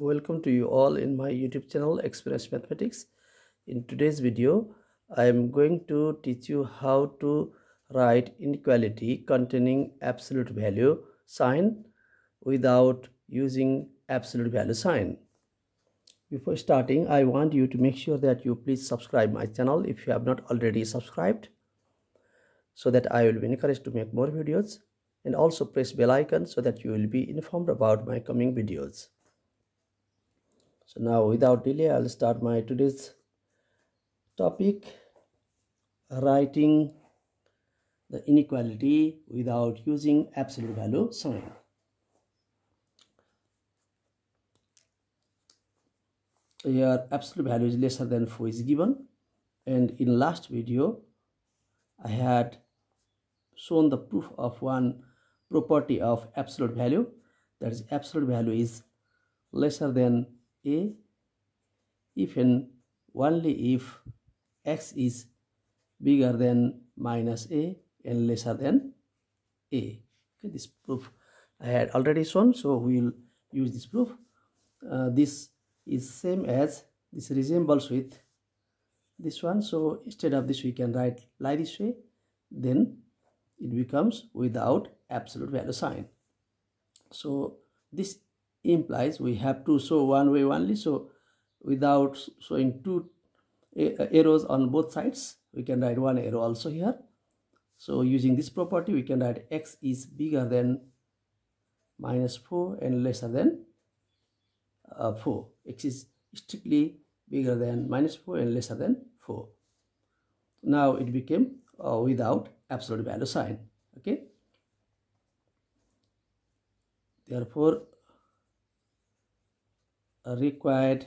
welcome to you all in my youtube channel Express mathematics in today's video i am going to teach you how to write inequality containing absolute value sign without using absolute value sign before starting i want you to make sure that you please subscribe my channel if you have not already subscribed so that i will be encouraged to make more videos and also press bell icon so that you will be informed about my coming videos so now without delay i'll start my today's topic writing the inequality without using absolute value sign here absolute value is lesser than 4 is given and in last video i had shown the proof of one property of absolute value that is absolute value is lesser than is if and only if x is bigger than minus a and lesser than a okay this proof i had already shown so we will use this proof uh, this is same as this resembles with this one so instead of this we can write like this way then it becomes without absolute value sign so this implies we have to show one way only so without showing two arrows on both sides we can write one arrow also here so using this property we can write x is bigger than minus 4 and lesser than uh, 4 x is strictly bigger than minus 4 and lesser than 4 now it became uh, without absolute value sign okay therefore required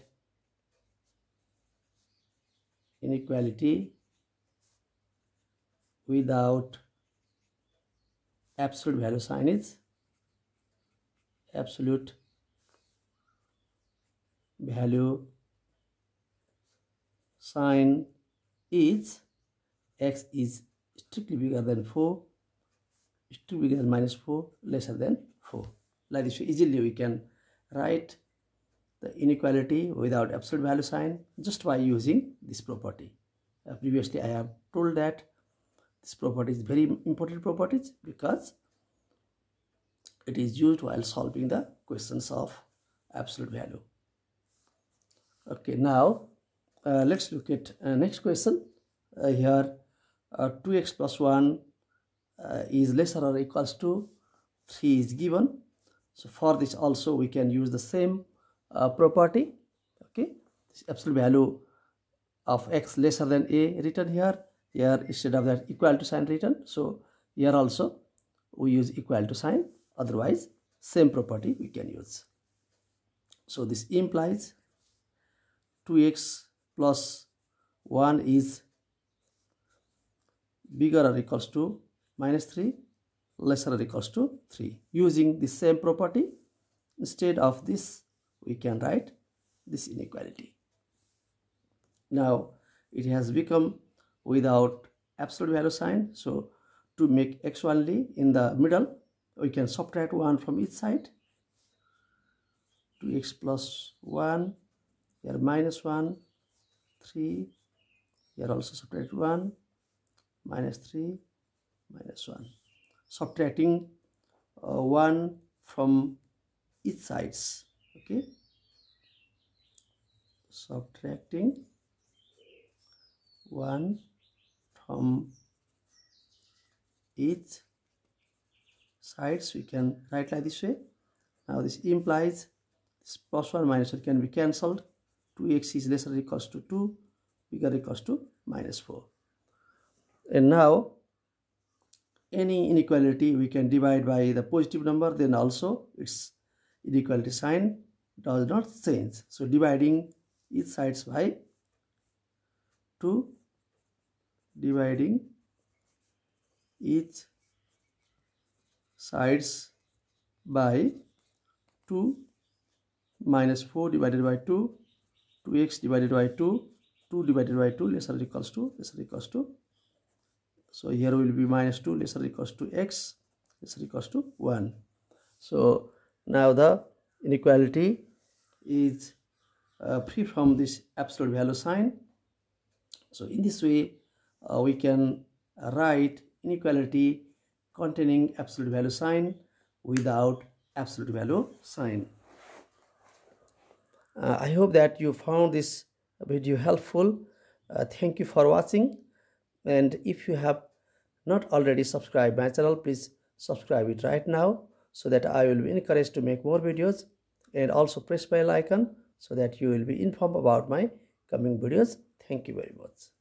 inequality without absolute value sign is absolute value sign is x is strictly bigger than 4 strictly bigger than minus 4 lesser than 4 like this easily we can write the inequality without absolute value sign just by using this property. Uh, previously I have told that this property is very important properties because it is used while solving the questions of absolute value. Okay, now uh, let's look at uh, next question. Uh, here 2x uh, plus 1 uh, is lesser or equals to 3 is given. So for this also we can use the same uh, property okay absolute value of x lesser than a written here here instead of that equal to sign written so here also we use equal to sign otherwise same property we can use so this implies 2x plus 1 is bigger or equals to minus 3 lesser or equals to 3 using the same property instead of this we can write this inequality. Now it has become without absolute value sign. So to make x only in the middle, we can subtract 1 from each side. 2x plus 1, here minus 1, 3, here also subtract 1, minus 3, minus 1. Subtracting uh, 1 from each sides okay subtracting 1 from each sides we can write like this way now this implies this plus 1 minus 1 can be cancelled 2x is lesser equals to 2 bigger equals to minus 4 and now any inequality we can divide by the positive number then also its inequality sign does not change. So dividing each sides by 2 dividing each sides by 2 minus 4 divided by 2 2x divided by 2 2 divided by 2 lesser equals to lesser equals to so here will be minus 2 lesser equals to x lesser equals to 1 so now the inequality is uh, free from this absolute value sign. So in this way, uh, we can write inequality containing absolute value sign without absolute value sign. Uh, I hope that you found this video helpful. Uh, thank you for watching. And if you have not already subscribed my channel, please subscribe it right now so that I will be encouraged to make more videos and also press bell icon so that you will be informed about my coming videos. Thank you very much.